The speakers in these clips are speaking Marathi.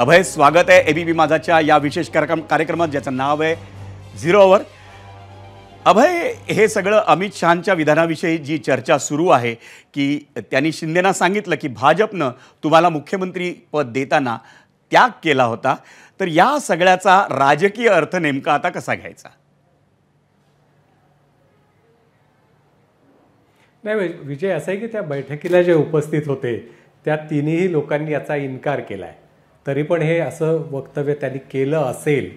अभय स्वागत आहे एबीपी माझाच्या या विशेष कार्यक्रम कार्यक्रमात ज्याचं नाव आहे झिरो अवर अभय हे सगळं अमित शहाच्या विधानाविषयी जी चर्चा सुरू आहे की त्यांनी शिंदेना सांगितलं की भाजपनं तुम्हाला मुख्यमंत्री पद देताना त्याग केला होता तर या सगळ्याचा राजकीय अर्थ नेमका आता कसा घ्यायचा नाही विजय असं आहे की त्या बैठकीला जे उपस्थित होते त्या तिन्ही लोकांनी याचा इन्कार केला आहे तरी पण हे असं वक्तव्य त्यांनी केलं असेल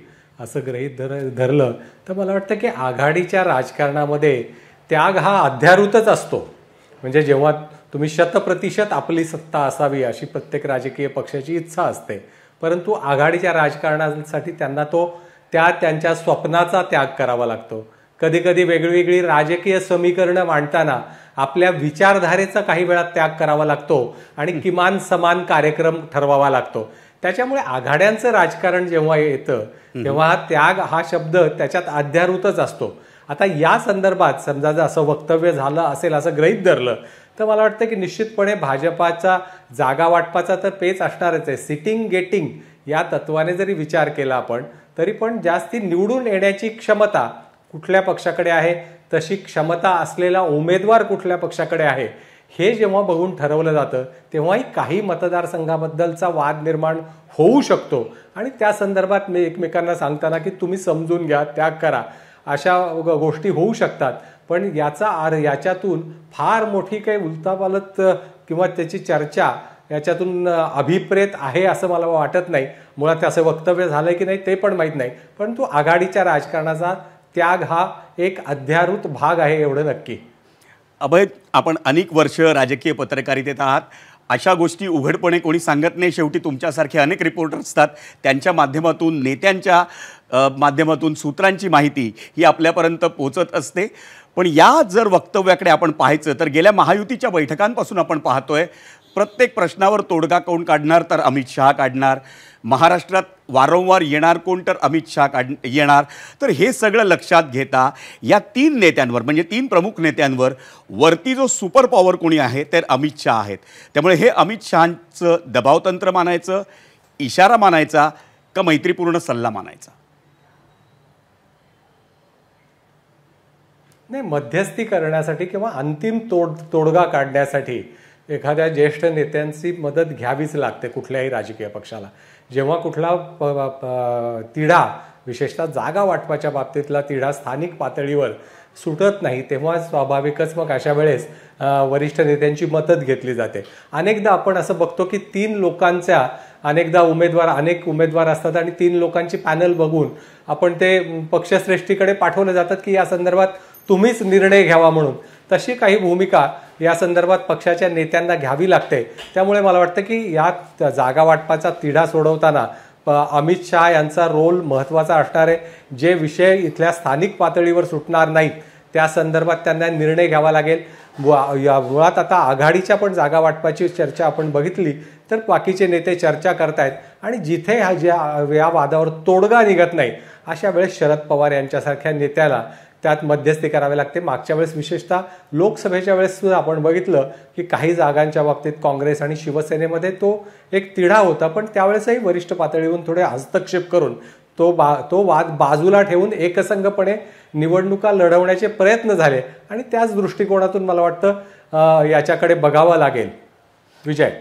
असं ग्रहित धर धरलं तर मला वाटतं की आघाडीच्या राजकारणामध्ये त्याग हा अध्यारूतच असतो म्हणजे जेव्हा तुम्ही शतप्रतिशत आपली सत्ता असावी अशी प्रत्येक राजकीय पक्षाची इच्छा असते परंतु आघाडीच्या राजकारणासाठी त्यांना तो त्या त्यांच्या स्वप्नाचा त्याग करावा लागतो कधीकधी वेगळीवेगळी राजकीय समीकरणं मांडताना आपल्या विचारधारेचा काही वेळा त्याग करावा लागतो आणि किमान समान कार्यक्रम ठरवावा लागतो त्याच्यामुळे आघाड्यांचं राजकारण जेव्हा येतं तेव्हा त्याग हा शब्द त्याच्यात अध्यारूतच असतो आता या संदर्भात समजा जर असं वक्तव्य झालं असेल असं ग्रहित धरलं तर मला वाटतं की निश्चितपणे भाजपाचा जागा वाटपाचा तर पेच असणारच आहे सिटिंग गेटिंग या तत्वाने जरी विचार केला आपण तरी पण जास्ती निवडून येण्याची क्षमता कुठल्या पक्षाकडे आहे तशी क्षमता असलेला उमेदवार कुठल्या पक्षाकडे आहे हे जेव्हा बघून ठरवलं जातं तेव्हाही काही मतदारसंघाबद्दलचा वाद निर्माण होऊ शकतो आणि त्या संदर्भात मी एकमेकांना सांगताना की तुम्ही समजून घ्या त्याग करा अशा गोष्टी होऊ शकतात पण याचा आर याच्यातून फार मोठी काही उलतापालत किंवा त्याची चर्चा याच्यातून अभिप्रेत आहे असं मला वाटत नाही मुळात असं वक्तव्य झालं की नाही ते पण माहीत नाही परंतु आघाडीच्या राजकारणाचा त्याग हा एक अध्यारूत भाग आहे एवढं नक्की अभय आपण अनेक वर्ष राजकीय पत्रकारितेत आहात अशा गोष्टी उघडपणे कोणी सांगत नाही शेवटी तुमच्यासारखे अनेक रिपोर्टर असतात त्यांच्या माध्यमातून नेत्यांच्या माध्यमातून सूत्रांची माहिती ही आपल्यापर्यंत पोचत असते पण या जर वक्तव्याकडे आपण पाहायचं तर गेल्या महायुतीच्या बैठकांपासून आपण पाहतोय प्रत्येक प्रश्नावर तोडगा कोण काढणार तर अमित शहा काढणार महाराष्ट्रात वारंवार येणार कोण तर अमित शहा काढ येणार तर हे सगळं लक्षात घेता या तीन नेत्यांवर म्हणजे तीन प्रमुख नेत्यांवर वरती जो सुपर पॉवर कोणी आहे तर अमित शहा आहेत त्यामुळे हे अमित शहांचं दबावतंत्र मानायचं इशारा मानायचा का मैत्रीपूर्ण सल्ला मानायचा नाही मध्यस्थी करण्यासाठी किंवा अंतिम तोड तोडगा काढण्यासाठी एखाद्या ज्येष्ठ नेत्यांची मदत घ्यावीच लागते कुठल्याही राजकीय पक्षाला जेव्हा कुठला तिढा विशेषतः जागा वाटपाच्या बाबतीतला तिढा स्थानिक पातळीवर सुटत नाही तेव्हा स्वाभाविकच मग अशा वेळेस वरिष्ठ नेत्यांची मदत घेतली जाते अनेकदा आपण असं बघतो की तीन लोकांच्या अनेकदा उमेदवार अनेक उमेदवार असतात आणि तीन लोकांची पॅनल बघून आपण ते पक्षश्रेष्ठीकडे पाठवले जातात की या संदर्भात तुम्हीच निर्णय घ्यावा म्हणून तशी काही भूमिका या संदर्भात पक्षाच्या नेत्यांना घ्यावी लागते त्यामुळे मला वाटतं की या जागा वाटपाचा तिढा सोडवताना अमित शहा यांचा रोल महत्त्वाचा असणार आहे जे विषय इथल्या स्थानिक पातळीवर सुटणार नाहीत त्या संदर्भात त्यांना निर्णय घ्यावा लागेल या मुळात आता आघाडीच्या पण जागा वाटपाची चर्चा आपण बघितली तर बाकीचे नेते चर्चा करतायत आणि जिथे हा ज्या या वादावर तोडगा निघत नाही अशा वेळेस शरद पवार यांच्यासारख्या नेत्याला त्यात मध्यस्थी करावी लागते मागच्या वेळेस विशेषतः लोकसभेच्या वेळेस सुद्धा आपण बघितलं की काही जागांच्या बाबतीत काँग्रेस आणि शिवसेनेमध्ये तो एक तिढा होता पण त्यावेळेसही वरिष्ठ पातळीवरून थोडे हस्तक्षेप करून तो बा तो वाद बाजूला ठेवून एकसंगपणे निवडणुका लढवण्याचे प्रयत्न झाले आणि त्याच दृष्टिकोनातून मला वाटतं याच्याकडे बघावं लागेल विजय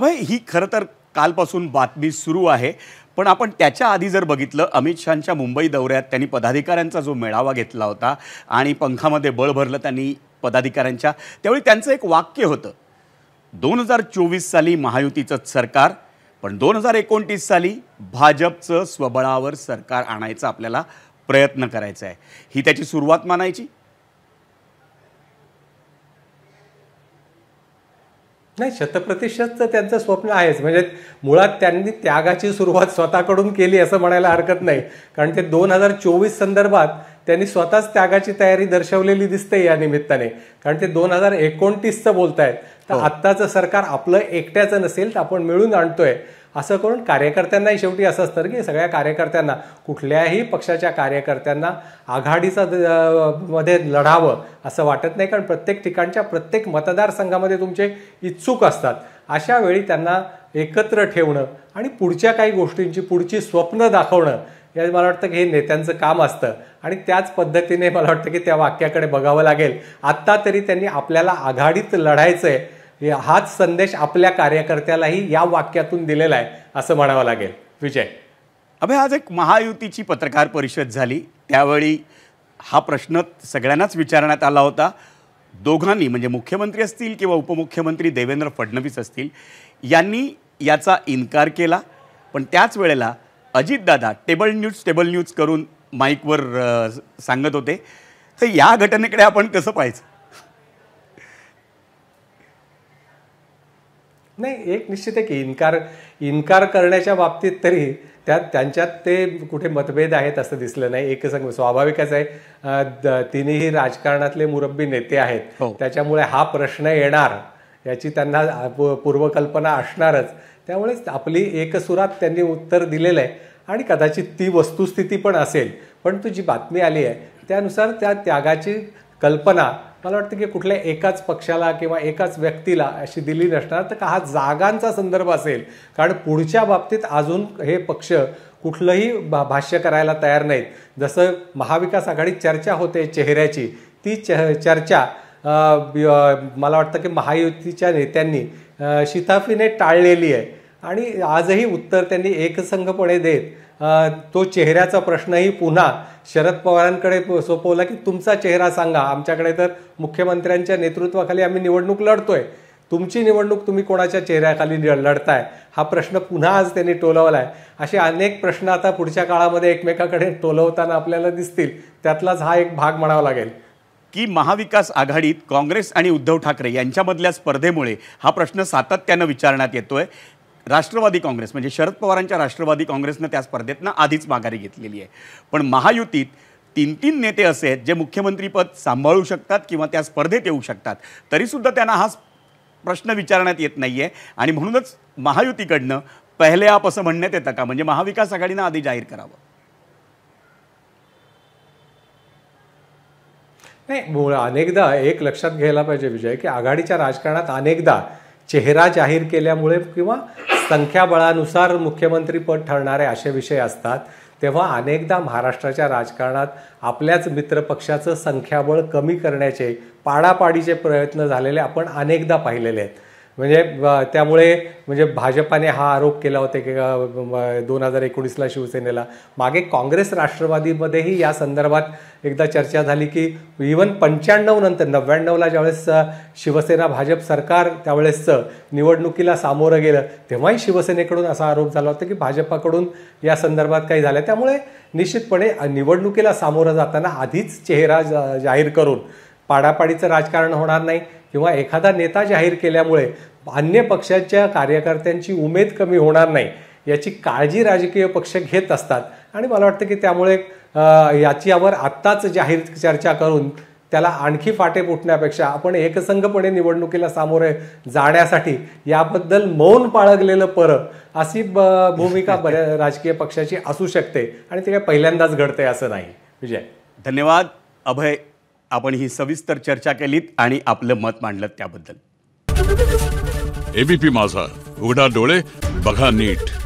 अभय ही खरं तर कालपासून बातमी सुरू आहे पण आपण त्याच्या आधी जर बघितलं अमित शहाच्या मुंबई दौऱ्यात त्यांनी पदाधिकाऱ्यांचा जो मेळावा घेतला होता आणि पंखामध्ये बळ भरलं त्यांनी पदाधिकाऱ्यांच्या त्यावेळी त्यांचं एक वाक्य होतं दोन हजार चोवीस साली महायुतीचं सरकार पण दोन हजार एकोणतीस साली भाजपचं स्वबळावर सरकार आणायचा आपल्याला प्रयत्न करायचा आहे ही त्याची सुरुवात मानायची नाही शतप्रतिशतचं त्यांचं स्वप्न आहेच म्हणजे मुळात त्यांनी त्यागाची सुरुवात स्वतःकडून केली असं म्हणायला हरकत नाही कारण ते दोन हजार चोवीस संदर्भात त्यांनी स्वतःच त्यागाची तयारी दर्शवलेली दिसते या निमित्ताने कारण ते दोन हजार एकोणतीसचं बोलतायत तर हो. आत्ताचं सरकार आपलं एकट्याचं नसेल तर आपण मिळून आणतोय असं करून कार्यकर्त्यांनाही शेवटी असं असतं की सगळ्या कार्यकर्त्यांना कुठल्याही पक्षाच्या कार्यकर्त्यांना आघाडीचा मध्ये लढावं असं वाटत नाही कारण प्रत्येक ठिकाणच्या प्रत्येक मतदारसंघामध्ये तुमचे इच्छुक असतात अशा वेळी त्यांना एकत्र ठेवणं आणि पुढच्या काही गोष्टींची पुढची स्वप्न दाखवणं या मला वाटतं की हे नेत्यांचं काम असतं आणि त्याच पद्धतीने मला वाटतं की त्या वाक्याकडे बघावं लागेल आत्ता तरी त्यांनी आपल्याला आघाडीत लढायचं आहे हाच संदेश आपल्या कार्यकर्त्यालाही या वाक्यातून दिलेला आहे असं म्हणावं लागेल विजय अभे आज एक महायुतीची पत्रकार परिषद झाली त्यावेळी हा प्रश्न सगळ्यांनाच विचारण्यात आला होता दोघांनी म्हणजे मुख्यमंत्री असतील किंवा उपमुख्यमंत्री देवेंद्र फडणवीस असतील यांनी याचा इन्कार केला पण त्याच वेळेला Ajitdada table news table news करून माईकवर सांगत होते तर या घटनेकडे आपण कसं पाहायचं नाही एक निश्चित आहे की इन्कार इन्कार करण्याच्या बाबतीत तरी त्यात त्यांच्यात ते कुठे मतभेद आहेत असं दिसलं नाही एक संग स्वाभाविकच आहे तिन्ही राजकारणातले मुरब्बी नेते आहेत हो. त्याच्यामुळे हा प्रश्न येणार याची त्यांना पूर्वकल्पना असणारच त्यामुळेच आपली एकसुरात त्यांनी उत्तर दिलेलं आहे आणि कदाचित ती वस्तुस्थिती पण असेल पण तू जी बातमी आली आहे त्यानुसार त्या त्यागाची कल्पना मला वाटतं की कुठल्या एकाच पक्षाला किंवा एकाच व्यक्तीला अशी दिली नसणार तर का हा जागांचा संदर्भ असेल कारण पुढच्या बाबतीत अजून हे पक्ष कुठलंही भाष्य करायला तयार नाहीत जसं महाविकास आघाडीत चर्चा होते चेहऱ्याची ती चह चर्चा मला वाटतं की महायुतीच्या नेत्यांनी शिताफीने टाळलेली आहे आणि आजही उत्तर त्यांनी एकसंघपणे देत तो चेहऱ्याचा प्रश्नही पुन्हा शरद पवारांकडे सोपवला की तुमचा चेहरा सांगा आमच्याकडे तर मुख्यमंत्र्यांच्या नेतृत्वाखाली आम्ही निवडणूक लढतोय तुमची निवडणूक तुम्ही कोणाच्या चेहऱ्याखाली लढताय हा प्रश्न पुन्हा आज त्यांनी टोलवलाय असे अनेक प्रश्न आता पुढच्या काळामध्ये एकमेकाकडे टोलवताना आपल्याला दिसतील त्यातलाच हा एक भाग म्हणावा लागेल की महाविकास आघाडीत काँग्रेस आणि उद्धव ठाकरे यांच्यामधल्या स्पर्धेमुळे हा प्रश्न सातत्यानं विचारण्यात येतोय राष्ट्रवादी काँग्रेस म्हणजे शरद पवारांच्या राष्ट्रवादी काँग्रेसनं त्या स्पर्धेतनं आधीच माघारी घेतलेली आहे पण महायुतीत तीन तीन नेते असे आहेत जे मुख्यमंत्रीपद सांभाळू शकतात किंवा त्या स्पर्धेत येऊ शकतात तरीसुद्धा त्यांना हा प्रश्न विचारण्यात येत नाही आणि म्हणूनच महायुतीकडनं पहिले आप असं म्हणण्यात येतं का म्हणजे महाविकास आघाडीनं आधी जाहीर करावं नाही अनेकदा एक लक्षात घ्यायला पाहिजे विजय की आघाडीच्या राजकारणात अनेकदा चेहरा जाहीर केल्यामुळे किंवा संख्याबळानुसार मुख्यमंत्रीपद ठरणारे असे विषय असतात तेव्हा अनेकदा महाराष्ट्राच्या राजकारणात आपल्याच मित्रपक्षाचं संख्याबळ कमी करण्याचे पाडापाडीचे प्रयत्न झालेले आपण अनेकदा पाहिलेले आहेत म्हणजे त्यामुळे म्हणजे भाजपाने हा आरोप केला होता की दोन हजार एकोणीसला शिवसेनेला मागे काँग्रेस राष्ट्रवादीमध्येही या संदर्भात एकदा चर्चा झाली की इवन पंच्याण्णव नंतर नव्याण्णवला ज्यावेळेस शिवसेना भाजप सरकार त्यावेळेसचं निवडणुकीला सामोरं गेलं तेव्हाही शिवसेनेकडून असा आरोप झाला होता की भाजपाकडून या संदर्भात काही झालं त्यामुळे निश्चितपणे निवडणुकीला सामोरं जाताना आधीच चेहरा जाहीर करून पाडापाडीचं राजकारण होणार नाही किंवा एखादा नेता जाहीर केल्यामुळे अन्य पक्षाच्या कार्यकर्त्यांची उमेद कमी होणार नाही याची काळजी राजकीय पक्ष घेत असतात आणि मला वाटतं की त्यामुळे याच्यावर आत्ताच जाहीर चर्चा करून त्याला आणखी फाटे फुटण्यापेक्षा आपण एकसंघपणे निवडणुकीला सामोरे जाण्यासाठी याबद्दल मौन पाळगलेलं पर अशी ब भूमिका बऱ्या राजकीय पक्षाची असू शकते आणि ते काय पहिल्यांदाच घडते असं नाही विजय धन्यवाद अभय आपण ही सविस्तर चर्चा केलीत आणि आपलं मत मांडलं त्याबद्दल एबीपी माझा उघडा डोळे बघा नीट